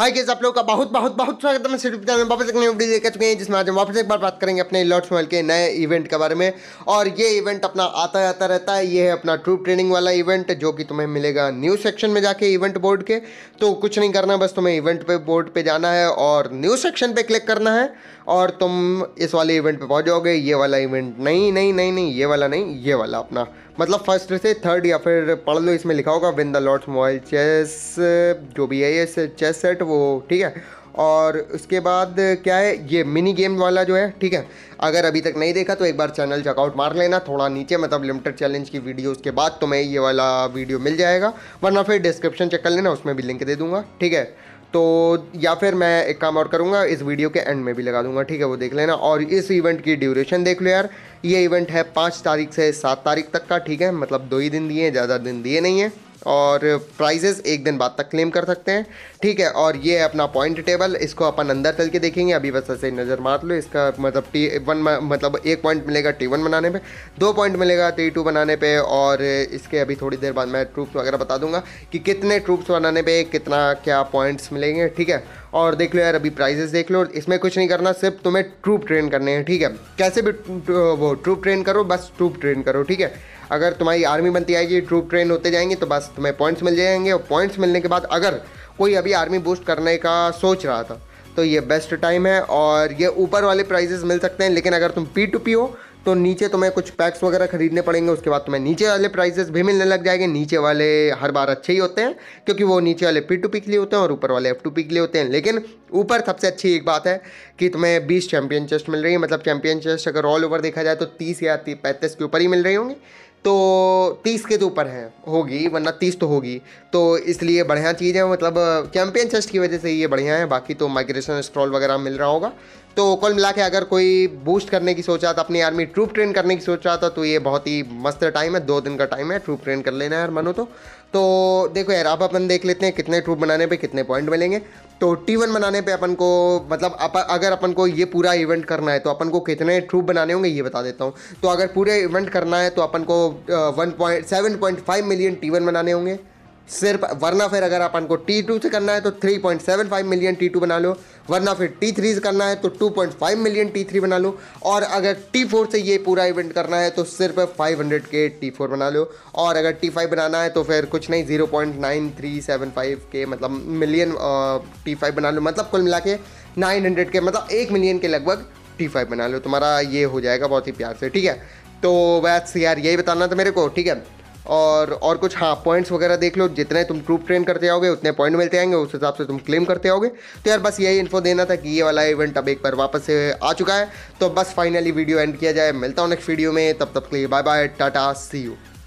हाय guess आप लोग का बहुत बहुत बहुत स्वागत है मैं सिर्फ में वापस एक नई वीडियो लेकर चुके हैं जिसमें आज हम वापस एक बार बात करेंगे अपने लॉर्ड्स मोबाइल के नए इवेंट के बारे में और ये इवेंट अपना आता जाता रहता है ये है अपना ट्रूप ट्रेनिंग वाला इवेंट जो कि तुम्हें मिलेगा न्यू सेक्शन में जाके इवेंट बोर्ड के तो कुछ नहीं करना बस तुम्हें इवेंट पे बोर्ड पर जाना है और न्यू सेक्शन पर क्लिक करना है और तुम इस वाले इवेंट पर पहुँच जाओगे ये वाला इवेंट नहीं नहीं नहीं नहीं ये वाला नहीं ये वाला अपना मतलब फर्स्ट से थर्ड या फिर पढ़ लो इसमें लिखा होगा win the Lords Mobile chess जो भी है ये चेस सेट वो ठीक है और उसके बाद क्या है ये मिनी गेम वाला जो है ठीक है अगर अभी तक नहीं देखा तो एक बार चैनल चेकआउट मार लेना थोड़ा नीचे मतलब लिमिटेड चैलेंज की वीडियो उसके बाद तुम्हें तो ये वाला वीडियो मिल जाएगा वरना फिर डिस्क्रिप्शन चेक कर लेना उसमें भी लिंक दे दूँगा ठीक है तो या फिर मैं एक काम और करूँगा इस वीडियो के एंड में भी लगा दूंगा ठीक है वो देख लेना और इस इवेंट की ड्यूरेशन देख लो यार ये इवेंट है पाँच तारीख से सात तारीख तक का ठीक है मतलब दो ही दिन दिए ज़्यादा दिन दिए नहीं है और प्राइजेस एक दिन बाद तक क्लेम कर सकते हैं ठीक है और ये है अपना पॉइंट टेबल इसको अपन अंदर चल के देखेंगे अभी बस ऐसे नज़र मार लो इसका मतलब टी वन मतलब एक पॉइंट मिलेगा टी वन बनाने पे दो पॉइंट मिलेगा टी टू बनाने पे और इसके अभी थोड़ी देर बाद मैं ट्रूप्स वगैरह बता दूंगा कि कितने ट्रूप्स बनाने पर कितना क्या पॉइंट्स मिलेंगे ठीक है और देख लो यार अभी प्राइजेस देख लो इसमें कुछ नहीं करना सिर्फ तुम्हें ट्रूप ट्रेन करने हैं ठीक है कैसे भी वो ट्रूप ट्रेन करो बस ट्रूप ट्रेन करो ठीक है अगर तुम्हारी आर्मी बनती आएगी ट्रूप ट्रेन होते जाएंगे तो बस तुम्हें पॉइंट्स मिल जाएंगे और पॉइंट्स मिलने के बाद अगर कोई अभी आर्मी बूस्ट करने का सोच रहा था तो ये बेस्ट टाइम है और ये ऊपर वाले प्राइजेस मिल सकते हैं लेकिन अगर तुम पी टू पी हो तो नीचे तुम्हें कुछ पैक्स वगैरह खरीदने पड़ेंगे उसके बाद तुम्हें नीचे वाले प्राइजेस भी मिलने लग जाएंगे नीचे वाले हर बार अच्छे ही होते हैं क्योंकि वो नीचे वाले पी टू पी के लिए होते हैं और ऊपर वाले एफ टू पी के लिए होते हैं लेकिन ऊपर सबसे अच्छी एक बात है कि तुम्हें बीस चैंपियन चेस्ट मिल रही है मतलब चैंपियन चेस्ट अगर ऑल ओवर देखा जाए तो तीस या पैंतीस के ऊपर ही मिल रही होंगी तो तीस के तो ऊपर है होगी वरना तीस तो होगी तो इसलिए बढ़िया चीज़ है मतलब कैंपेन चेस्ट की वजह से ये बढ़िया है बाकी तो माइग्रेशन स्क्रॉल वगैरह मिल रहा होगा तो कुल मिला के अगर कोई बूस्ट करने की सोचा था तो अपनी आर्मी ट्रूप ट्रेन करने की सोच रहा था तो, तो ये बहुत ही मस्त टाइम है दो दिन का टाइम है ट्रूप ट्रेन कर लेना है यार मानो तो तो देखो यार अब अपन देख लेते हैं कितने ट्रूप बनाने पे कितने पॉइंट मिलेंगे तो टी वन बनाने पे अपन को मतलब अप, अगर अपन को ये पूरा इवेंट करना है तो अपन को कितने ट्रूप बनाने होंगे ये बता देता हूँ तो अगर पूरे इवेंट करना है तो अपन को one point seven point five million T one बनाने होंगे सिर्फ वरना फिर अगर अपन को टी टू से करना है तो 3.75 मिलियन टी टू बना लो वरना फिर टी थ्री से करना है तो 2.5 मिलियन टी थ्री बना लो और अगर टी फोर से ये पूरा इवेंट करना है तो सिर्फ 500 के टी फोर बना लो और अगर टी फाइव बनाना है तो फिर कुछ नहीं 0.9375 के मतलब मिलियन टी फाइव बना लो मतलब कुल मिला के नाइन के मतलब एक मिलियन के लगभग टी फाइव बना लो तुम्हारा ये हो जाएगा बहुत ही प्यार से ठीक है तो वैस यार यही बताना था मेरे को ठीक है और और कुछ हाँ पॉइंट्स वगैरह देख लो जितने तुम ग्रुप ट्रेन करते आओगे उतने पॉइंट मिलते आएंगे उस हिसाब से तुम क्लेम करते आओगे तो यार बस यही इन्फो देना था कि ये वाला इवेंट अब एक बार वापस से आ चुका है तो बस फाइनली वीडियो एंड किया जाए मिलता हूँ नेक्स्ट वीडियो में तब तक के लिए bye bye tata see you